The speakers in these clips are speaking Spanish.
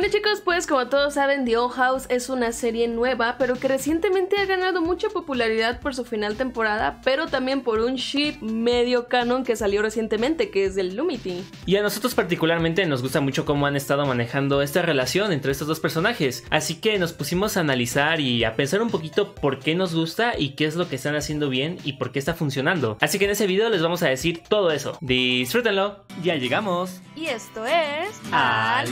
Bueno chicos, pues como todos saben, The Old House es una serie nueva, pero que recientemente ha ganado mucha popularidad por su final temporada, pero también por un ship medio canon que salió recientemente, que es el Lumity. Y a nosotros particularmente nos gusta mucho cómo han estado manejando esta relación entre estos dos personajes, así que nos pusimos a analizar y a pensar un poquito por qué nos gusta y qué es lo que están haciendo bien y por qué está funcionando. Así que en ese video les vamos a decir todo eso. Disfrútenlo, ya llegamos. Y esto es Al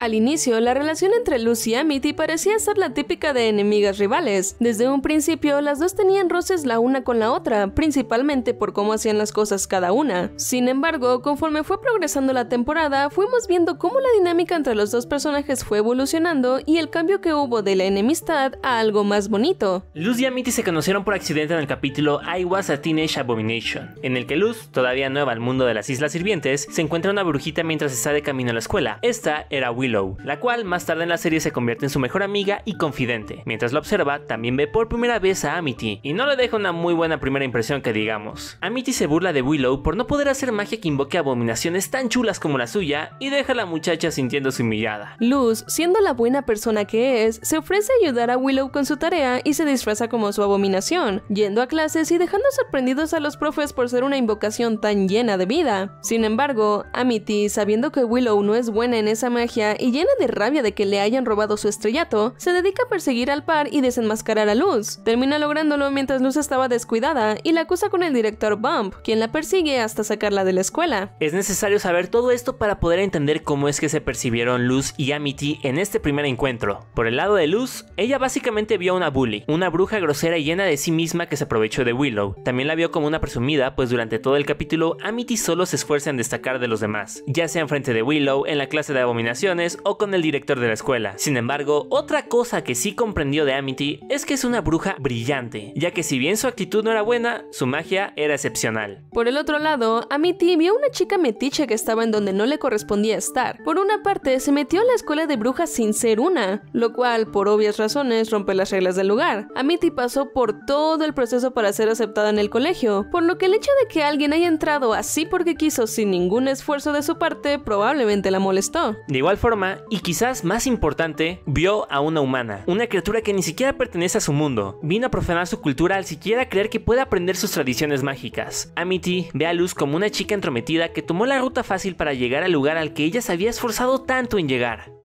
al inicio, la relación entre Luz y Amity parecía ser la típica de enemigas rivales. Desde un principio, las dos tenían roces la una con la otra, principalmente por cómo hacían las cosas cada una. Sin embargo, conforme fue progresando la temporada, fuimos viendo cómo la dinámica entre los dos personajes fue evolucionando y el cambio que hubo de la enemistad a algo más bonito. Luz y Amity se conocieron por accidente en el capítulo I Was a Teenage Abomination, en el que Luz, todavía nueva al mundo de las Islas Sirvientes, se encuentra una brujita mientras está de camino a la escuela. Esta era Will Willow, la cual más tarde en la serie se convierte en su mejor amiga y confidente. Mientras lo observa, también ve por primera vez a Amity, y no le deja una muy buena primera impresión que digamos. Amity se burla de Willow por no poder hacer magia que invoque abominaciones tan chulas como la suya, y deja a la muchacha sintiéndose humillada. Luz, siendo la buena persona que es, se ofrece a ayudar a Willow con su tarea y se disfraza como su abominación, yendo a clases y dejando sorprendidos a los profes por ser una invocación tan llena de vida. Sin embargo, Amity, sabiendo que Willow no es buena en esa magia y llena de rabia de que le hayan robado su estrellato, se dedica a perseguir al par y desenmascarar a Luz. Termina lográndolo mientras Luz estaba descuidada y la acusa con el director Bump, quien la persigue hasta sacarla de la escuela. Es necesario saber todo esto para poder entender cómo es que se percibieron Luz y Amity en este primer encuentro. Por el lado de Luz, ella básicamente vio a una bully, una bruja grosera y llena de sí misma que se aprovechó de Willow. También la vio como una presumida, pues durante todo el capítulo Amity solo se esfuerza en destacar de los demás, ya sea en frente de Willow, en la clase de abominaciones, o con el director de la escuela. Sin embargo, otra cosa que sí comprendió de Amity es que es una bruja brillante, ya que si bien su actitud no era buena, su magia era excepcional. Por el otro lado, Amity vio una chica metiche que estaba en donde no le correspondía estar. Por una parte, se metió a la escuela de brujas sin ser una, lo cual, por obvias razones, rompe las reglas del lugar. Amity pasó por todo el proceso para ser aceptada en el colegio, por lo que el hecho de que alguien haya entrado así porque quiso sin ningún esfuerzo de su parte probablemente la molestó. De igual forma, y quizás más importante, vio a una humana, una criatura que ni siquiera pertenece a su mundo. Vino a profanar su cultura al siquiera creer que puede aprender sus tradiciones mágicas. Amity ve a Luz como una chica entrometida que tomó la ruta fácil para llegar al lugar al que ella se había esforzado tanto en llegar.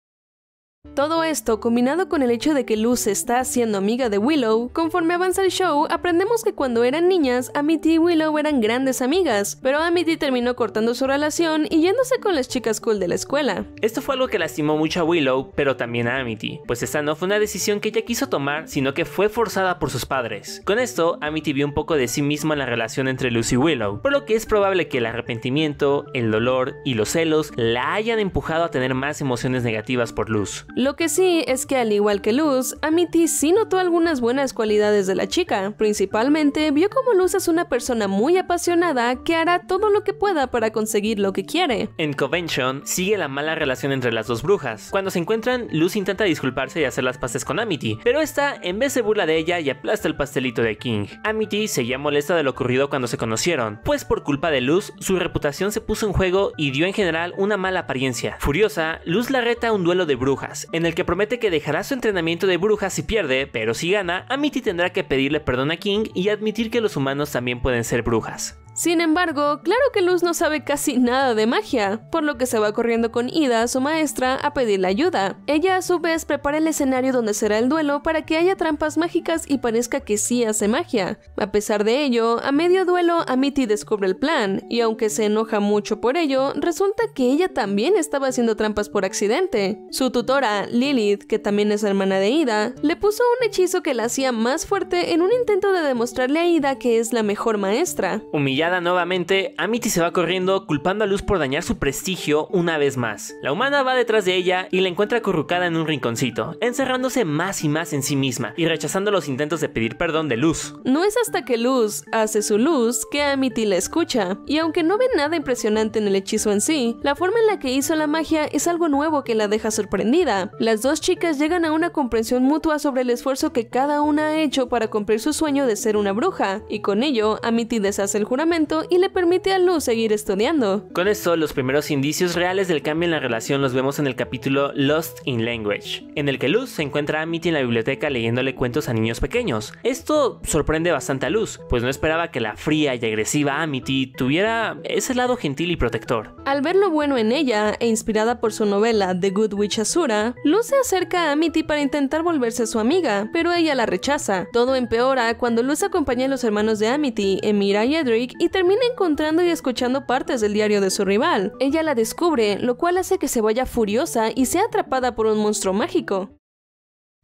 Todo esto, combinado con el hecho de que Luz está siendo amiga de Willow, conforme avanza el show, aprendemos que cuando eran niñas, Amity y Willow eran grandes amigas, pero Amity terminó cortando su relación y yéndose con las chicas cool de la escuela. Esto fue algo que lastimó mucho a Willow, pero también a Amity, pues esta no fue una decisión que ella quiso tomar, sino que fue forzada por sus padres. Con esto, Amity vio un poco de sí misma en la relación entre Luz y Willow, por lo que es probable que el arrepentimiento, el dolor y los celos la hayan empujado a tener más emociones negativas por Luz. Lo que sí es que al igual que Luz, Amity sí notó algunas buenas cualidades de la chica, principalmente vio como Luz es una persona muy apasionada que hará todo lo que pueda para conseguir lo que quiere. En Convention sigue la mala relación entre las dos brujas. Cuando se encuentran, Luz intenta disculparse y hacer las paces con Amity, pero esta en vez se burla de ella y aplasta el pastelito de King. Amity se seguía molesta de lo ocurrido cuando se conocieron, pues por culpa de Luz, su reputación se puso en juego y dio en general una mala apariencia. Furiosa, Luz la reta a un duelo de brujas, en el que promete que dejará su entrenamiento de brujas si pierde, pero si gana, Amity tendrá que pedirle perdón a King y admitir que los humanos también pueden ser brujas. Sin embargo, claro que Luz no sabe casi nada de magia, por lo que se va corriendo con Ida, su maestra, a pedirle ayuda. Ella a su vez prepara el escenario donde será el duelo para que haya trampas mágicas y parezca que sí hace magia. A pesar de ello, a medio duelo Amity descubre el plan, y aunque se enoja mucho por ello, resulta que ella también estaba haciendo trampas por accidente. Su tutora, Lilith, que también es hermana de Ida, le puso un hechizo que la hacía más fuerte en un intento de demostrarle a Ida que es la mejor maestra nuevamente, Amity se va corriendo culpando a Luz por dañar su prestigio una vez más. La humana va detrás de ella y la encuentra acurrucada en un rinconcito, encerrándose más y más en sí misma y rechazando los intentos de pedir perdón de Luz. No es hasta que Luz hace su luz que Amity la escucha, y aunque no ve nada impresionante en el hechizo en sí, la forma en la que hizo la magia es algo nuevo que la deja sorprendida. Las dos chicas llegan a una comprensión mutua sobre el esfuerzo que cada una ha hecho para cumplir su sueño de ser una bruja, y con ello Amity deshace el juramento y le permite a Luz seguir estudiando. Con esto, los primeros indicios reales del cambio en la relación los vemos en el capítulo Lost in Language, en el que Luz se encuentra a Amity en la biblioteca leyéndole cuentos a niños pequeños. Esto sorprende bastante a Luz, pues no esperaba que la fría y agresiva Amity tuviera ese lado gentil y protector. Al ver lo bueno en ella, e inspirada por su novela The Good Witch Azura, Luz se acerca a Amity para intentar volverse su amiga, pero ella la rechaza. Todo empeora cuando Luz acompaña a los hermanos de Amity, Emira y Edric, y termina encontrando y escuchando partes del diario de su rival. Ella la descubre, lo cual hace que se vaya furiosa y sea atrapada por un monstruo mágico.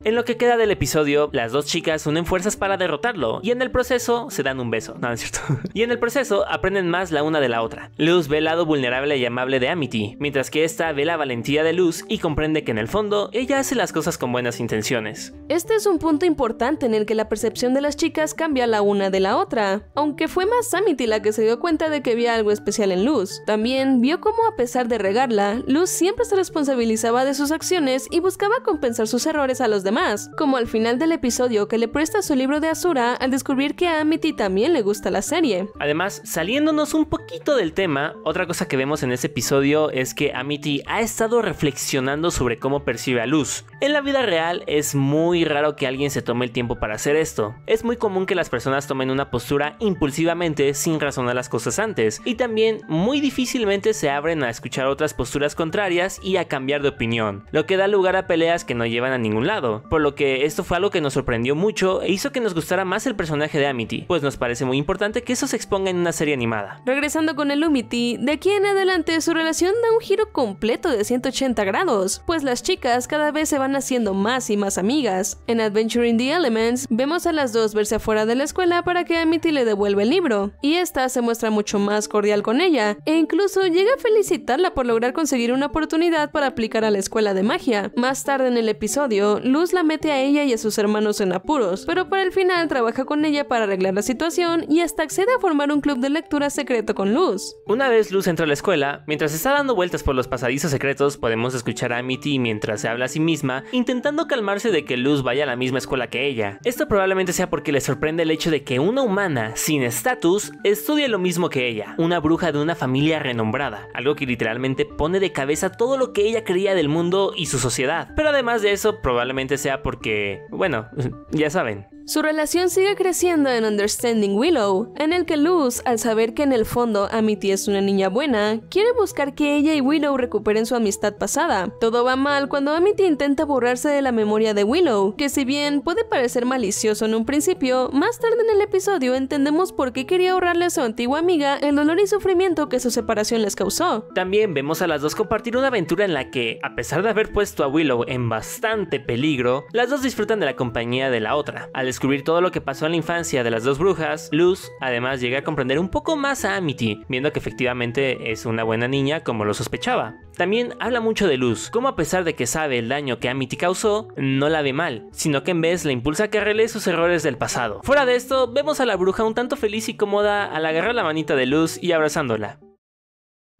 En lo que queda del episodio, las dos chicas unen fuerzas para derrotarlo y en el proceso se dan un beso, no, es cierto. y en el proceso aprenden más la una de la otra. Luz ve el lado vulnerable y amable de Amity, mientras que esta ve la valentía de Luz y comprende que en el fondo ella hace las cosas con buenas intenciones. Este es un punto importante en el que la percepción de las chicas cambia la una de la otra, aunque fue más Amity la que se dio cuenta de que había algo especial en Luz. También vio cómo a pesar de regarla, Luz siempre se responsabilizaba de sus acciones y buscaba compensar sus errores a los demás más, como al final del episodio que le presta su libro de Asura al descubrir que a Amity también le gusta la serie. Además, saliéndonos un poquito del tema, otra cosa que vemos en ese episodio es que Amity ha estado reflexionando sobre cómo percibe a Luz. En la vida real es muy raro que alguien se tome el tiempo para hacer esto. Es muy común que las personas tomen una postura impulsivamente sin razonar las cosas antes, y también muy difícilmente se abren a escuchar otras posturas contrarias y a cambiar de opinión, lo que da lugar a peleas que no llevan a ningún lado por lo que esto fue algo que nos sorprendió mucho e hizo que nos gustara más el personaje de Amity, pues nos parece muy importante que eso se exponga en una serie animada. Regresando con el Umity, de aquí en adelante su relación da un giro completo de 180 grados, pues las chicas cada vez se van haciendo más y más amigas. En Adventure in the Elements vemos a las dos verse afuera de la escuela para que Amity le devuelva el libro, y esta se muestra mucho más cordial con ella, e incluso llega a felicitarla por lograr conseguir una oportunidad para aplicar a la escuela de magia. Más tarde en el episodio, Luz la mete a ella y a sus hermanos en apuros, pero para el final trabaja con ella para arreglar la situación y hasta accede a formar un club de lectura secreto con Luz. Una vez Luz entra a la escuela, mientras está dando vueltas por los pasadizos secretos, podemos escuchar a Amity mientras se habla a sí misma, intentando calmarse de que Luz vaya a la misma escuela que ella. Esto probablemente sea porque le sorprende el hecho de que una humana sin estatus Estudie lo mismo que ella, una bruja de una familia renombrada, algo que literalmente pone de cabeza todo lo que ella creía del mundo y su sociedad. Pero además de eso, probablemente sea porque, bueno, ya saben, su relación sigue creciendo en Understanding Willow, en el que Luz, al saber que en el fondo Amity es una niña buena, quiere buscar que ella y Willow recuperen su amistad pasada. Todo va mal cuando Amity intenta borrarse de la memoria de Willow, que si bien puede parecer malicioso en un principio, más tarde en el episodio entendemos por qué quería ahorrarle a su antigua amiga el dolor y sufrimiento que su separación les causó. También vemos a las dos compartir una aventura en la que, a pesar de haber puesto a Willow en bastante peligro, las dos disfrutan de la compañía de la otra. Al descubrir todo lo que pasó en la infancia de las dos brujas, Luz además llega a comprender un poco más a Amity, viendo que efectivamente es una buena niña como lo sospechaba. También habla mucho de Luz, como a pesar de que sabe el daño que Amity causó, no la ve mal, sino que en vez la impulsa a que arregle sus errores del pasado. Fuera de esto, vemos a la bruja un tanto feliz y cómoda al agarrar la manita de Luz y abrazándola.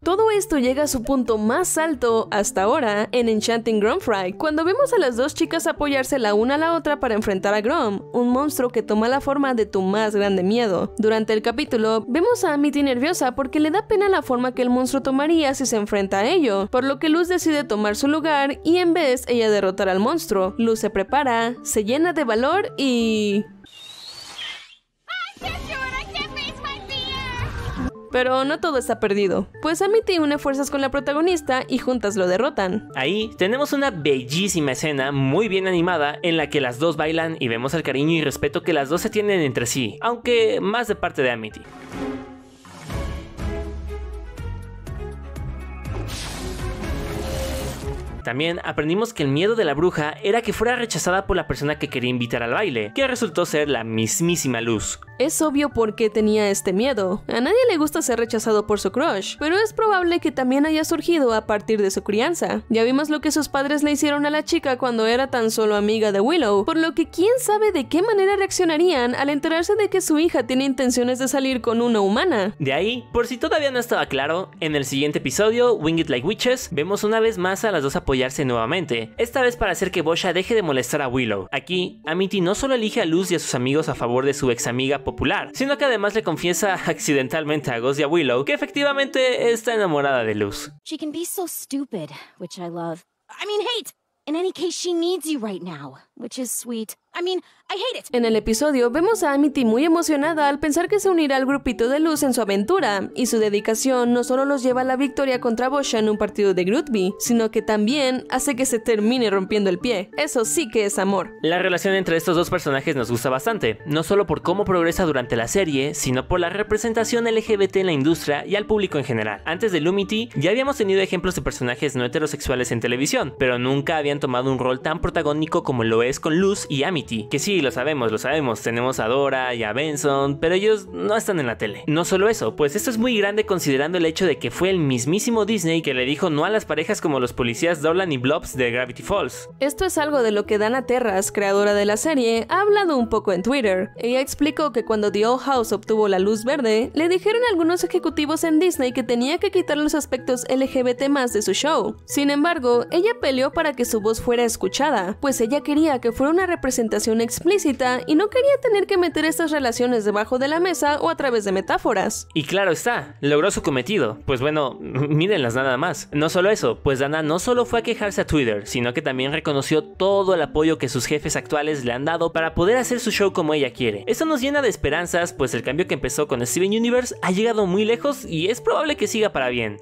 Todo esto llega a su punto más alto hasta ahora en Enchanting Gromfry, cuando vemos a las dos chicas apoyarse la una a la otra para enfrentar a Grom, un monstruo que toma la forma de tu más grande miedo. Durante el capítulo, vemos a Amity nerviosa porque le da pena la forma que el monstruo tomaría si se enfrenta a ello, por lo que Luz decide tomar su lugar y en vez ella derrotar al monstruo. Luz se prepara, se llena de valor y... Pero no todo está perdido, pues Amity une fuerzas con la protagonista y juntas lo derrotan. Ahí tenemos una bellísima escena muy bien animada en la que las dos bailan y vemos el cariño y respeto que las dos se tienen entre sí, aunque más de parte de Amity. También aprendimos que el miedo de la bruja era que fuera rechazada por la persona que quería invitar al baile, que resultó ser la mismísima Luz. Es obvio por qué tenía este miedo. A nadie le gusta ser rechazado por su crush, pero es probable que también haya surgido a partir de su crianza. Ya vimos lo que sus padres le hicieron a la chica cuando era tan solo amiga de Willow, por lo que quién sabe de qué manera reaccionarían al enterarse de que su hija tiene intenciones de salir con una humana. De ahí, por si todavía no estaba claro, en el siguiente episodio, Wing It Like Witches, vemos una vez más a las dos apoyadas apoyarse nuevamente, esta vez para hacer que Bosha deje de molestar a Willow. Aquí, Amity no solo elige a Luz y a sus amigos a favor de su ex amiga popular, sino que además le confiesa accidentalmente a Ghost y a Willow que efectivamente está enamorada de Luz. She can be so stupid, which I love. I mean hate. In any case, she needs you right now, which is sweet. En el episodio vemos a Amity muy emocionada al pensar que se unirá al grupito de luz en su aventura, y su dedicación no solo los lleva a la victoria contra Bosha en un partido de Grootby, sino que también hace que se termine rompiendo el pie. Eso sí que es amor. La relación entre estos dos personajes nos gusta bastante, no solo por cómo progresa durante la serie, sino por la representación LGBT en la industria y al público en general. Antes de Lumity, ya habíamos tenido ejemplos de personajes no heterosexuales en televisión, pero nunca habían tomado un rol tan protagónico como lo es con Luz y Amity que sí, lo sabemos, lo sabemos. Tenemos a Dora y a Benson, pero ellos no están en la tele. No solo eso, pues esto es muy grande considerando el hecho de que fue el mismísimo Disney que le dijo no a las parejas como los policías Dolan y Blobs de Gravity Falls. Esto es algo de lo que Dana Terras, creadora de la serie, ha hablado un poco en Twitter. Ella explicó que cuando The Old House obtuvo la luz verde, le dijeron algunos ejecutivos en Disney que tenía que quitar los aspectos LGBT más de su show. Sin embargo, ella peleó para que su voz fuera escuchada, pues ella quería que fuera una representación explícita y no quería tener que meter estas relaciones debajo de la mesa o a través de metáforas. Y claro está, logró su cometido. Pues bueno, mírenlas nada más. No solo eso, pues Dana no solo fue a quejarse a Twitter, sino que también reconoció todo el apoyo que sus jefes actuales le han dado para poder hacer su show como ella quiere. Eso nos llena de esperanzas, pues el cambio que empezó con Steven Universe ha llegado muy lejos y es probable que siga para bien.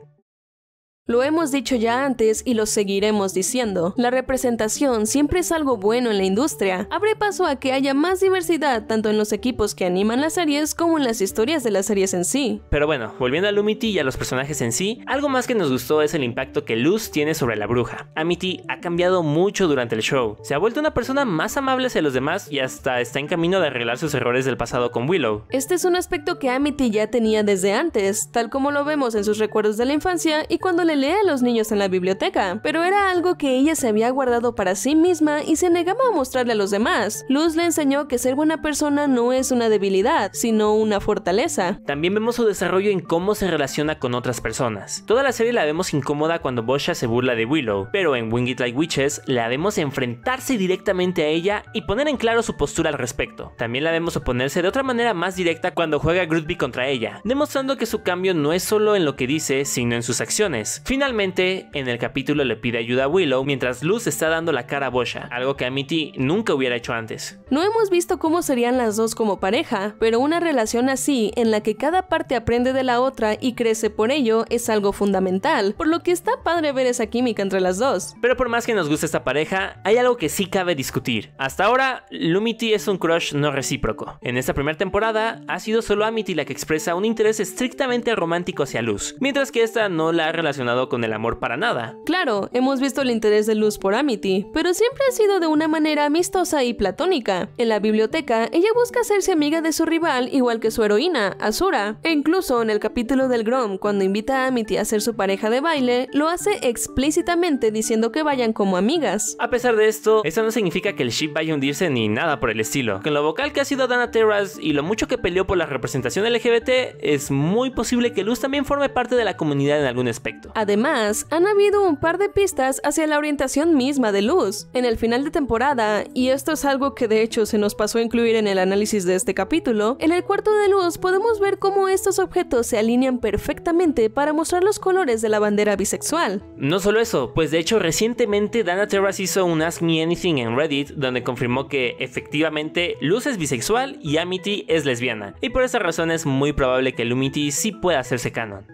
Lo hemos dicho ya antes y lo seguiremos diciendo. La representación siempre es algo bueno en la industria. Abre paso a que haya más diversidad tanto en los equipos que animan las series como en las historias de las series en sí. Pero bueno, volviendo a Lumity y a los personajes en sí, algo más que nos gustó es el impacto que Luz tiene sobre la bruja. Amity ha cambiado mucho durante el show. Se ha vuelto una persona más amable hacia los demás y hasta está en camino de arreglar sus errores del pasado con Willow. Este es un aspecto que Amity ya tenía desde antes, tal como lo vemos en sus recuerdos de la infancia y cuando le lee a los niños en la biblioteca, pero era algo que ella se había guardado para sí misma y se negaba a mostrarle a los demás. Luz le enseñó que ser buena persona no es una debilidad, sino una fortaleza. También vemos su desarrollo en cómo se relaciona con otras personas. Toda la serie la vemos incómoda cuando Bosha se burla de Willow, pero en Wing It Like Witches la vemos enfrentarse directamente a ella y poner en claro su postura al respecto. También la vemos oponerse de otra manera más directa cuando juega Grudby contra ella, demostrando que su cambio no es solo en lo que dice, sino en sus acciones. Finalmente, en el capítulo le pide ayuda a Willow mientras Luz está dando la cara a Bosha, algo que Amity nunca hubiera hecho antes. No hemos visto cómo serían las dos como pareja, pero una relación así, en la que cada parte aprende de la otra y crece por ello, es algo fundamental, por lo que está padre ver esa química entre las dos. Pero por más que nos guste esta pareja, hay algo que sí cabe discutir. Hasta ahora, Lumity es un crush no recíproco. En esta primera temporada, ha sido solo Amity la que expresa un interés estrictamente romántico hacia Luz, mientras que esta no la ha relacionado con el amor para nada. Claro, hemos visto el interés de Luz por Amity, pero siempre ha sido de una manera amistosa y platónica. En la biblioteca, ella busca hacerse amiga de su rival igual que su heroína, Asura. e incluso en el capítulo del Grom, cuando invita a Amity a ser su pareja de baile, lo hace explícitamente diciendo que vayan como amigas. A pesar de esto, eso no significa que el ship vaya a hundirse ni nada por el estilo. Con lo vocal que ha sido Dana Terras y lo mucho que peleó por la representación LGBT, es muy posible que Luz también forme parte de la comunidad en algún aspecto. Además, han habido un par de pistas hacia la orientación misma de Luz en el final de temporada, y esto es algo que de hecho se nos pasó a incluir en el análisis de este capítulo. En el cuarto de Luz podemos ver cómo estos objetos se alinean perfectamente para mostrar los colores de la bandera bisexual. No solo eso, pues de hecho recientemente Dana Terrace hizo un Ask Me Anything en Reddit donde confirmó que efectivamente Luz es bisexual y Amity es lesbiana, y por esa razón es muy probable que Lumity sí pueda hacerse canon.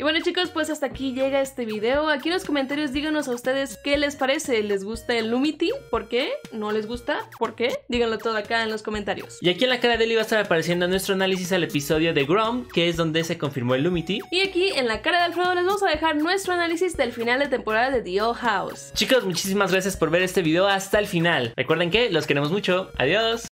Y bueno chicos, pues hasta aquí llega este video. Aquí en los comentarios díganos a ustedes qué les parece. ¿Les gusta el Lumity? ¿Por qué? ¿No les gusta? ¿Por qué? Díganlo todo acá en los comentarios. Y aquí en la cara de Eli va a estar apareciendo nuestro análisis al episodio de Grom, que es donde se confirmó el Lumity. Y aquí en la cara de Alfredo les vamos a dejar nuestro análisis del final de temporada de The Old House. Chicos, muchísimas gracias por ver este video hasta el final. Recuerden que los queremos mucho. Adiós.